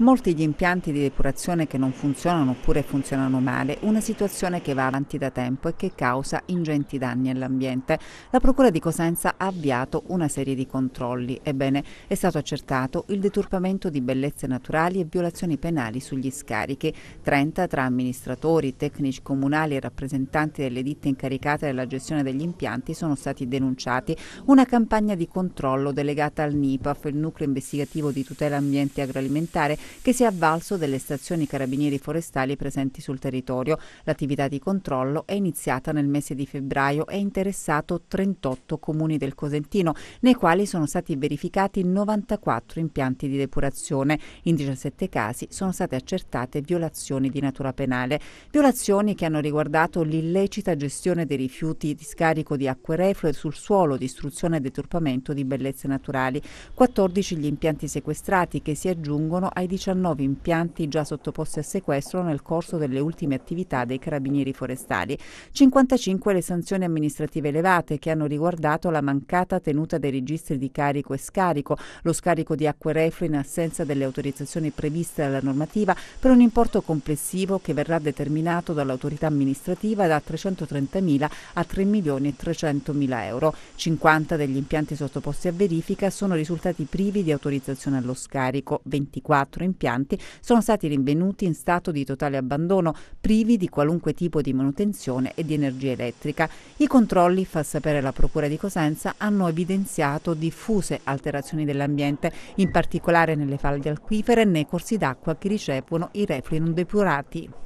Molti gli impianti di depurazione che non funzionano oppure funzionano male, una situazione che va avanti da tempo e che causa ingenti danni all'ambiente. La Procura di Cosenza ha avviato una serie di controlli. Ebbene, è stato accertato il deturpamento di bellezze naturali e violazioni penali sugli scarichi. 30 tra amministratori, tecnici comunali e rappresentanti delle ditte incaricate della gestione degli impianti sono stati denunciati. Una campagna di controllo delegata al NIPAF, il nucleo investigativo di tutela ambiente e agroalimentare, che si è avvalso delle stazioni carabinieri forestali presenti sul territorio. L'attività di controllo è iniziata nel mese di febbraio e ha interessato 38 comuni del Cosentino, nei quali sono stati verificati 94 impianti di depurazione. In 17 casi sono state accertate violazioni di natura penale, violazioni che hanno riguardato l'illecita gestione dei rifiuti di scarico di acque reflue sul suolo, distruzione e deturpamento di bellezze naturali, 14 gli impianti sequestrati che si aggiungono ai 19 impianti già sottoposti a sequestro nel corso delle ultime attività dei carabinieri forestali, 55 le sanzioni amministrative elevate che hanno riguardato la mancata tenuta dei registri di carico e scarico, lo scarico di acque reflue in assenza delle autorizzazioni previste dalla normativa per un importo complessivo che verrà determinato dall'autorità amministrativa da 330.000 a 3.300.000 euro. 50 degli impianti sottoposti a verifica sono risultati privi di autorizzazione allo scarico, 24 impianti sono stati rinvenuti in stato di totale abbandono, privi di qualunque tipo di manutenzione e di energia elettrica. I controlli, fa sapere la Procura di Cosenza, hanno evidenziato diffuse alterazioni dell'ambiente, in particolare nelle falde acquifere e nei corsi d'acqua che ricevono i reflui non depurati.